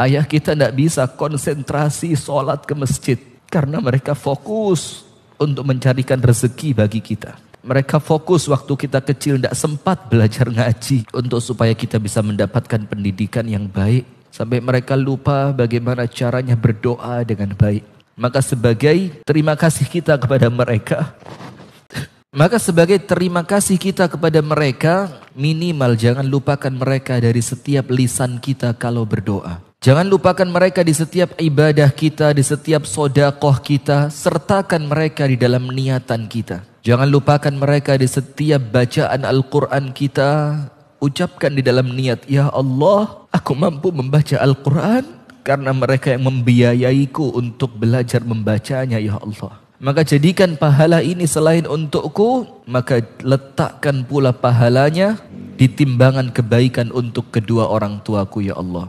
Ayah kita tidak bisa konsentrasi sholat ke masjid. Karena mereka fokus untuk mencarikan rezeki bagi kita. Mereka fokus waktu kita kecil tidak sempat belajar ngaji untuk supaya kita bisa mendapatkan pendidikan yang baik. Sampai mereka lupa bagaimana caranya berdoa dengan baik. Maka sebagai terima kasih kita kepada mereka, maka sebagai terima kasih kita kepada mereka, minimal jangan lupakan mereka dari setiap lisan kita kalau berdoa. Jangan lupakan mereka di setiap ibadah kita, di setiap sodakoh kita, sertakan mereka di dalam niatan kita. Jangan lupakan mereka di setiap bacaan Al-Quran kita, ucapkan di dalam niat, Ya Allah, aku mampu membaca Al-Quran karena mereka yang membiayaiku untuk belajar membacanya, Ya Allah. Maka jadikan pahala ini selain untukku, maka letakkan pula pahalanya di timbangan kebaikan untuk kedua orang tuaku, Ya Allah.